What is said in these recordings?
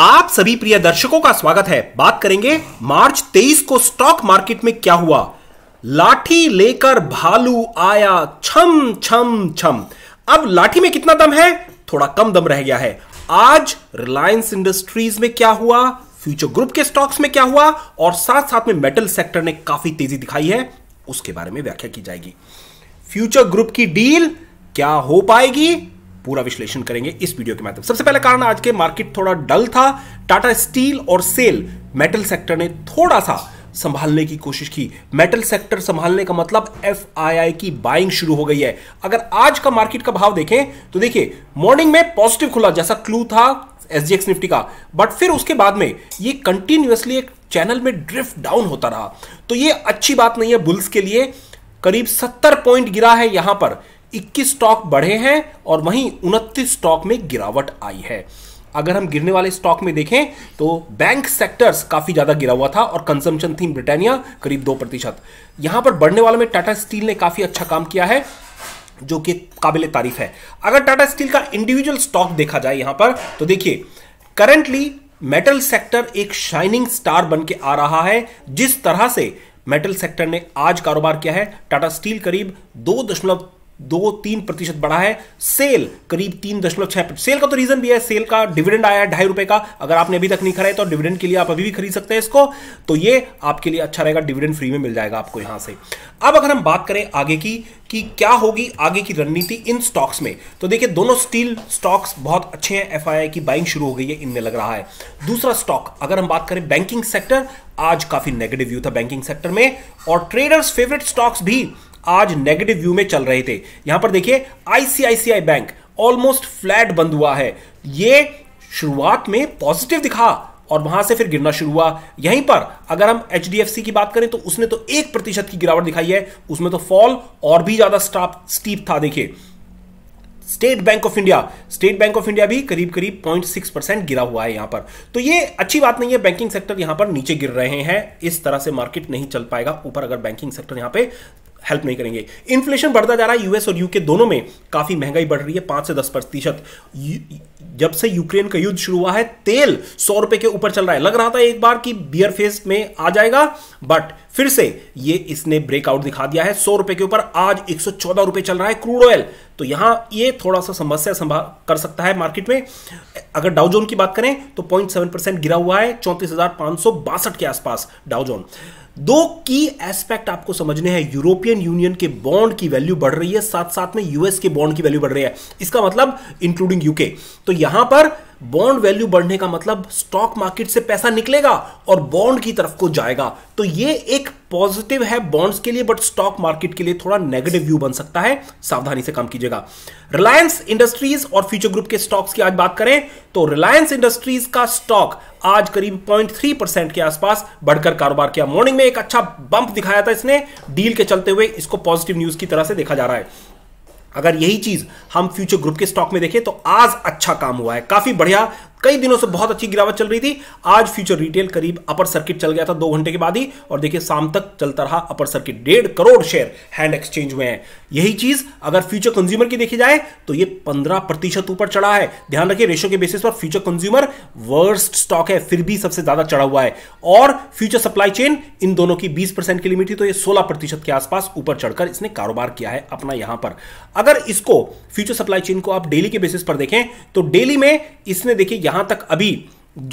आप सभी प्रिय दर्शकों का स्वागत है बात करेंगे मार्च 23 को स्टॉक मार्केट में क्या हुआ लाठी लेकर भालू आया छम छम छम अब लाठी में कितना दम है थोड़ा कम दम रह गया है आज रिलायंस इंडस्ट्रीज में क्या हुआ फ्यूचर ग्रुप के स्टॉक्स में क्या हुआ और साथ साथ में मेटल सेक्टर ने काफी तेजी दिखाई है उसके बारे में व्याख्या की जाएगी फ्यूचर ग्रुप की डील क्या हो पाएगी पूरा विश्लेषण करेंगे इस वीडियो के माध्यम सबसे पहले कारण आज के मार्केट थोड़ा डल था टाटा स्टील और सेल मेटल सेक्टर ने थोड़ा सा संभालने की कोशिश की मेटल सेक्टर संभालने का मतलब एफ की बाइंग शुरू हो गई है अगर आज का मार्केट का भाव देखें तो देखिए मॉर्निंग में पॉजिटिव खुला जैसा क्लू था एसजीएक्स निफ्टी का बट फिर उसके बाद में ये कंटिन्यूसली एक चैनल में ड्रिफ्ट डाउन होता रहा तो ये अच्छी बात नहीं है बुल्स के लिए करीब 70 पॉइंट गिरा है यहां पर 21 स्टॉक बढ़े हैं और वहीं उनतीस स्टॉक में गिरावट आई है अगर हम गिरने वाले स्टॉक में देखें तो बैंक सेक्टर्स काफी ज्यादा गिरा हुआ था और कंजम्पशन थी ब्रिटानिया करीब दो प्रतिशत यहां पर बढ़ने वाले में टाटा स्टील ने काफी अच्छा काम किया है जो कि काबिल तारीफ है अगर टाटा स्टील का इंडिविजुअल स्टॉक देखा जाए यहां पर तो देखिए करंटली मेटल सेक्टर एक शाइनिंग स्टार बन के आ रहा है जिस तरह से मेटल सेक्टर ने आज कारोबार किया है टाटा स्टील करीब दो दशमलव दो तीन प्रतिशत बढ़ा है सेल करीब तीन दशमलव छह सेल का तो रीजन भी है सेल का डिविडेंड आया है ढाई रुपए का अगर आपने अभी तक नहीं खरीदा तो डिविडेंड के लिए आप अभी भी खरीद सकते हैं इसको तो ये आपके लिए अच्छा रहेगा डिविडेंड फ्री में मिल जाएगा आपको यहां से अब अगर हम बात करें आगे की कि क्या होगी आगे की रणनीति इन स्टॉक्स में तो देखिए दोनों स्टील स्टॉक्स बहुत अच्छे हैं एफ की बाइंग शुरू हो गई है इनमें लग रहा है दूसरा स्टॉक अगर हम बात करें बैंकिंग सेक्टर आज काफी नेगेटिव व्यू था बैंकिंग सेक्टर में और ट्रेडर्स फेवरेट स्टॉक्स भी आज नेगेटिव व्यू में चल रहे थे यहां पर देखिए आईसीआईसीआई बैंक ऑलमोस्ट फ्लैट बंद हुआ है ये शुरुआत में पॉजिटिव दिखा और वहां से फिर गिरना शुरू हुआ यहीं पर अगर हम एच की बात करें तो उसने तो एक प्रतिशत की गिरावट दिखाई है उसमें तो फॉल और भी ज्यादा स्टीप था देखिए स्टेट बैंक ऑफ इंडिया स्टेट बैंक ऑफ इंडिया भी करीब करीब 0.6 परसेंट गिरा हुआ है यहां पर तो ये अच्छी बात नहीं है बैंकिंग सेक्टर यहां पर नीचे गिर रहे हैं इस तरह से मार्केट नहीं चल पाएगा ऊपर अगर बैंकिंग सेक्टर यहां पे हेल्प नहीं करेंगे इन्फ्लेशन बढ़ता जा रहा है यूएस और यूके दोनों में काफ़ी महंगाई बढ़ रही है पांच से दस प्रतिशत जब से यूक्रेन का युद्ध शुरू हुआ है तेल सौ रुपए के ऊपर चल रहा है लग रहा था एक बार कि बियर फेस में आ जाएगा बट फिर से ये इसने ब्रेकआउट दिखा दिया है सौ रुपए के ऊपर आज एक रुपए चल रहा है क्रूड ऑयल तो यहां ये थोड़ा सा समस्या संभा कर सकता है मार्केट में अगर डाउजोन की बात करें तो पॉइंट परसेंट गिरा हुआ है चौंतीस के आसपास डाउजोन दो की एस्पेक्ट आपको समझने हैं यूरोपियन यूनियन के बॉन्ड की वैल्यू बढ़ रही है साथ साथ में यूएस के बॉन्ड की वैल्यू बढ़ रही है इसका मतलब इंक्लूडिंग यूके तो यहां पर बॉन्ड वैल्यू बढ़ने का मतलब स्टॉक मार्केट से पैसा निकलेगा और बॉन्ड की तरफ को जाएगा तो ये एक पॉजिटिव है बॉन्ड्स के लिए बट स्टॉक मार्केट के लिए थोड़ा नेगेटिव व्यू बन सकता है सावधानी से काम कीजिएगा रिलायंस इंडस्ट्रीज और फ्यूचर ग्रुप के स्टॉक्स की आज बात करें तो रिलायंस इंडस्ट्रीज का स्टॉक आज करीब थ्री परसेंट के आसपास बढ़कर कारोबार किया मॉर्निंग में एक अच्छा बंप दिखाया था इसने डील के चलते हुए इसको पॉजिटिव न्यूज की तरह से देखा जा रहा है अगर यही चीज हम फ्यूचर ग्रुप के स्टॉक में देखें तो आज अच्छा काम हुआ है काफी बढ़िया कई दिनों से बहुत अच्छी गिरावट चल रही थी आज फ्यूचर रिटेल करीब अपर सर्किट चल गया था दो घंटे के बाद ही और देखिए शाम तक चलता रहा अपर सर्किट डेढ़ करोड़ शेयर हैंड एक्सचेंज हुए हैं यही चीज अगर फ्यूचर कंज्यूमर की देखी जाए तो ये पंद्रह प्रतिशत ऊपर चढ़ा है ध्यान रखिए रेशो के बेसिस पर फ्यूचर कंज्यूमर वर्स्ट स्टॉक है फिर भी सबसे ज्यादा चढ़ा हुआ है और फ्यूचर सप्लाई चेन इन दोनों की बीस परसेंट की लिमिट थी तो ये सोलह प्रतिशत के आसपास ऊपर चढ़कर इसने कारोबार किया है अपना यहां पर अगर इसको फ्यूचर सप्लाई चेन को आप डेली के बेसिस पर देखें तो डेली में इसने देखिए यहां तक अभी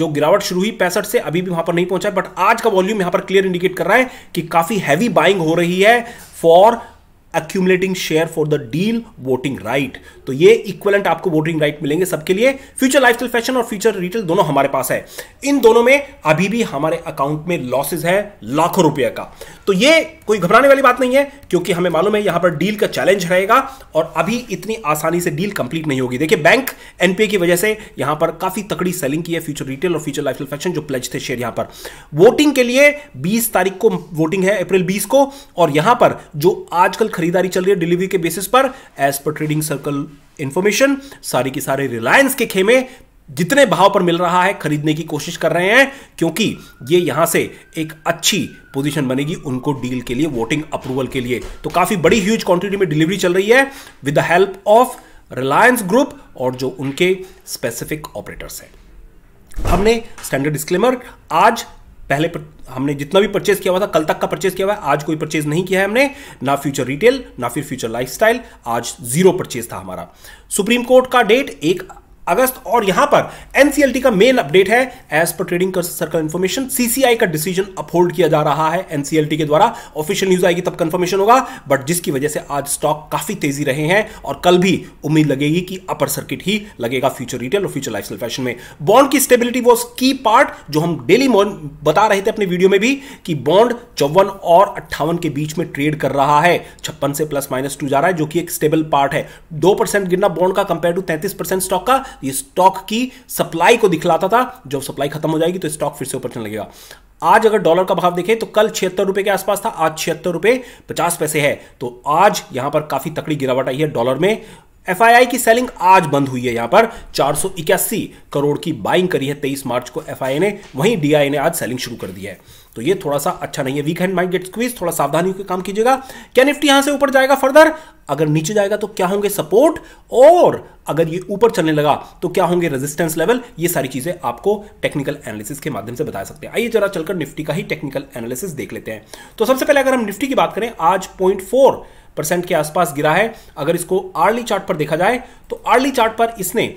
जो गिरावट शुरू हुई पैंसठ से अभी भी वहां पर नहीं पहुंचा बट आज का वॉल्यूम यहां पर क्लियर इंडिकेट कर रहा है कि काफी हैवी बाइंग हो रही है for accumulating share for the deal voting right तो ये इक्वलेंट आपको वोटिंग राइट right मिलेंगे सबके लिए फ्यूचर लाइफस्टाइल फैशन और फ्यूचर रिटेल दोनों हमारे पास है इन दोनों में अभी भी हमारे अकाउंट में लॉसेज है लाखों रुपए का तो ये कोई घबराने वाली बात नहीं है क्योंकि हमें मालूम है यहां पर डील का चैलेंज रहेगा और अभी इतनी आसानी से डील कंप्लीट नहीं होगी देखिए बैंक एनपीए की वजह से यहां पर काफी तकड़ी सेलिंग की है फ्यूचर रिटेल और फ्यूचर लाइफ फैक्शन जो प्लेज थे शेयर यहां पर वोटिंग के लिए 20 तारीख को वोटिंग है अप्रैल 20 को और यहां पर जो आजकल खरीदारी चल रही है डिलीवरी के बेसिस पर as per trading circle information सारी की सारे रिलायंस के खेमे जितने भाव पर मिल रहा है खरीदने की कोशिश कर रहे हैं क्योंकि ये यहां से एक अच्छी पोजीशन बनेगी उनको डील के लिए वोटिंग अप्रूवल के लिए तो काफी बड़ी ह्यूज क्वांटिटी में डिलीवरी चल रही है with the help of Reliance group और जो उनके स्पेसिफिक ऑपरेटर्स हैं हमने स्टैंडर्ड डिस्क्लेमर आज पहले पर, हमने जितना भी परचेज किया हुआ था कल तक का परचेज किया हुआ है आज कोई परचेज नहीं किया है हमने ना फ्यूचर रिटेल ना फिर फ्यूचर लाइफस्टाइल आज जीरो परचेज था हमारा सुप्रीम कोर्ट का डेट एक अगस्त और यहां पर एनसीएलटी का मेन अपडेट है as per trading circle information CCI का डिसीजन अपहोल्ड किया जा रहा है एनसीएलटी के द्वारा ऑफिशियल न्यूज आएगी तब कंफर्मेशन होगा बट जिसकी वजह से आज स्टॉक काफी तेजी रहे हैं और कल भी उम्मीद लगेगी कि अपर सर्किट ही लगेगा फ्यूचर रिटेल और फ्यूचर लाइफ फैशन में बॉन्ड की स्टेबिलिटी वॉज की पार्ट जो हम डेली बता रहे थे अपने वीडियो में भी कि बॉन्ड चौवन और अट्ठावन के बीच में ट्रेड कर रहा है छप्पन से प्लस माइनस टू जा रहा है जो कि एक स्टेबल पार्ट है दो गिरना बॉन्ड का कंपेयर टू तैंतीस स्टॉक का ये स्टॉक की सप्लाई को दिखलाता था जब सप्लाई खत्म हो जाएगी तो स्टॉक फिर से ऊपर चलने लगेगा आज अगर डॉलर का भाव देखें तो कल छिहत्तर रुपए के आसपास था आज छिहत्तर रुपए पचास पैसे है तो आज यहां पर काफी तकड़ी गिरावट आई है डॉलर में एफ की सेलिंग आज बंद हुई है यहां पर चार करोड़ की बाइंग करी है तेईस मार्च को एफ ने वहीं डी ने आज सेलिंग शुरू कर दी है तो ये थोड़ा सा अच्छा नहीं है weak hand might get squeeze थोड़ा सावधानी के काम कीजिएगा क्या निफ्टी यहां से ऊपर जाएगा फर्दर अगर नीचे जाएगा तो क्या होंगे सपोर्ट और अगर ये ऊपर चलने लगा तो क्या होंगे रेजिस्टेंस लेवल ये सारी चीजें आपको टेक्निकल एनालिसिस के माध्यम से बता सकते हैं आइए जरा चलकर निफ्टी का ही टेक्निकल एनालिसिस देख लेते हैं तो सबसे पहले अगर हम निफ्टी की बात करें आज पॉइंट परसेंट के आसपास गिरा है अगर इसको आर्ली चार्ट पर देखा जाए तो आर्ली चार्ट पर इसने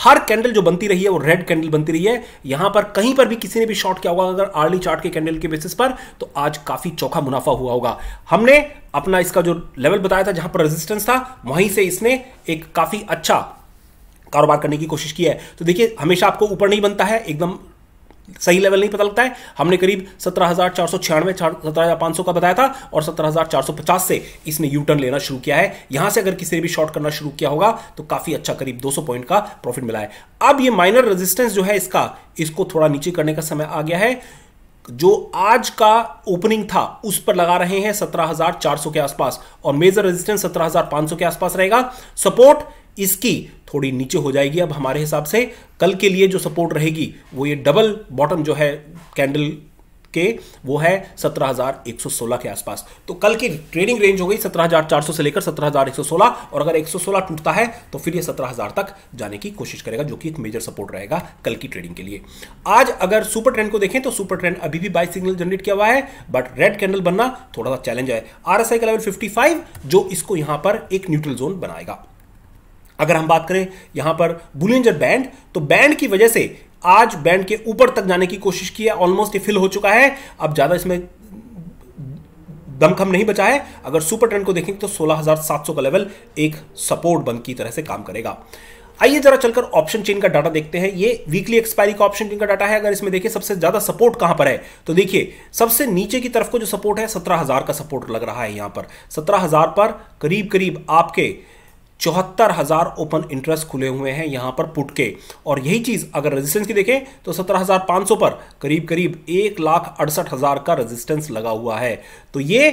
हर कैंडल जो बनती रही है वो रेड कैंडल बनती रही है यहां पर कहीं पर भी किसी ने भी शॉर्ट किया होगा अगर आर्ली चार्ट के कैंडल के बेसिस पर तो आज काफी चौखा मुनाफा हुआ होगा हमने अपना इसका जो लेवल बताया था जहां पर रेजिस्टेंस था वहीं से इसने एक काफी अच्छा कारोबार करने की कोशिश की है तो देखिए हमेशा आपको ऊपर नहीं बनता है एकदम सही लेवल नहीं पता लगता है हमने करीब सत्रह हजार चार सौ छियानवे सत्रह हजार सौ का बताया था और सत्रह हजार चार सौ पचास से इसने यू टर्न लेना शुरू किया है यहां से अगर किसी ने भी शॉर्ट करना शुरू किया होगा तो काफी अच्छा करीब दो सौ पॉइंट का प्रॉफिट मिला है अब ये माइनर रेजिस्टेंस जो है इसका इसको थोड़ा नीचे करने का समय आ गया है जो आज का ओपनिंग था उस पर लगा रहे हैं सत्रह के आसपास और मेजर रेजिस्टेंस सत्रह के आसपास रहेगा सपोर्ट इसकी थोड़ी नीचे हो जाएगी अब हमारे हिसाब से कल के लिए जो सपोर्ट रहेगी वो ये डबल बॉटम जो है कैंडल के वो है 17,116 के आसपास तो कल की ट्रेडिंग रेंज हो गई 17,400 से लेकर 17,116 और अगर 116 टूटता है तो फिर ये 17,000 तक जाने की कोशिश करेगा जो कि एक मेजर सपोर्ट रहेगा कल की ट्रेडिंग के लिए आज अगर सुपर ट्रेंड को देखें तो सुपर ट्रेंड अभी भी बाई सिग्नल जनरेट किया हुआ है बट रेड कैंडल बनना थोड़ा सा चैलेंज है आर का लेवल फिफ्टी जो इसको यहां पर एक न्यूट्रल जोन बनाएगा अगर हम बात करें यहां पर बुलेंजर बैंड तो बैंड की वजह से आज बैंड के ऊपर तक जाने की कोशिश की है ऑलमोस्ट ये फिल हो चुका है अब ज्यादा इसमें दमखम नहीं बचा है अगर सुपर ट्रेंड को देखेंगे तो 16,700 का लेवल एक सपोर्ट बंद की तरह से काम करेगा आइए जरा चलकर ऑप्शन चेन का डाटा देखते हैं ये वीकली एक्सपायरी का ऑप्शन चेन का डाटा है अगर इसमें देखिए सबसे ज्यादा सपोर्ट कहां पर है तो देखिए सबसे नीचे की तरफ को जो सपोर्ट है सत्रह हजार का सपोर्ट लग रहा है यहां पर सत्रह हजार पर करीब करीब आपके चौहत्तर हज़ार ओपन इंटरेस्ट खुले हुए हैं यहां पर पुट के और यही चीज़ अगर रेजिस्टेंस की देखें तो सत्रह हज़ार पांच सौ पर करीब करीब एक लाख अड़सठ हज़ार का रेजिस्टेंस लगा हुआ है तो ये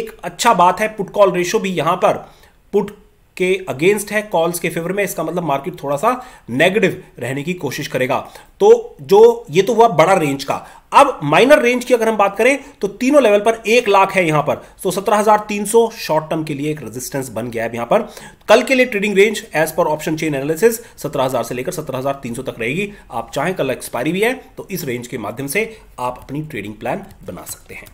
एक अच्छा बात है पुट कॉल रेशो भी यहां पर पुट के अगेंस्ट है कॉल्स के फेवर में इसका मतलब मार्केट थोड़ा सा नेगेटिव रहने की कोशिश करेगा तो जो ये तो हुआ बड़ा रेंज का अब माइनर रेंज की अगर हम बात करें तो तीनों लेवल पर एक लाख है यहां पर सो सत्रह हजार तीन सौ शॉर्ट टर्म के लिए एक रेजिस्टेंस बन गया है यहां पर कल के लिए trading range as per option chain analysis सत्रह हजार से लेकर सत्रह हजार तीन सौ तक रहेगी आप चाहें कल एक्सपायरी भी है तो इस रेंज के माध्यम से आप अपनी ट्रेडिंग प्लान बना सकते हैं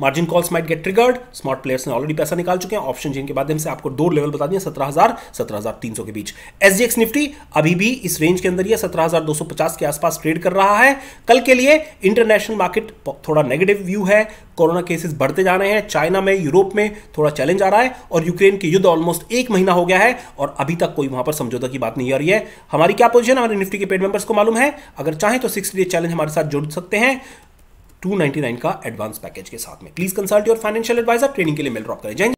margin calls might get triggered smart players ने ऑलरेडी पैसा निकाल चुके हैं ऑप्शन जिनके माध्यम से आपको दो लेवल बता दिए सत्रह हजार सत्रह हजार तीन सौ के बीच एसजीएक्स निफ्टी अभी भी इस रेंज के अंदर ही सत्रह हजार दो सौ पचास के आसपास ट्रेड कर रहा है कल के लिए इंटरनेशनल मार्केट थोड़ा नेगेटिव व्यू है कोरोना केसेस बढ़ते जा रहे हैं चाइना में यूरोप में थोड़ा चैलेंज आ रहा है और यूक्रेन के युद्ध ऑलमोस्ट एक महीना हो गया है और अभी तक कोई वहां पर समझौता की बात नहीं आ रही है हमारी क्या पोजिशन हमारे निफ्टी के पेड मेंबर्स को मालूम है अगर चाहें तो सिक्स डे चैलेंज हमारे साथ जुड़ सकते हैं 299 का एडवांस पैकेज के साथ में please consult your financial advisor training के लिए मेल ड्रॉप करें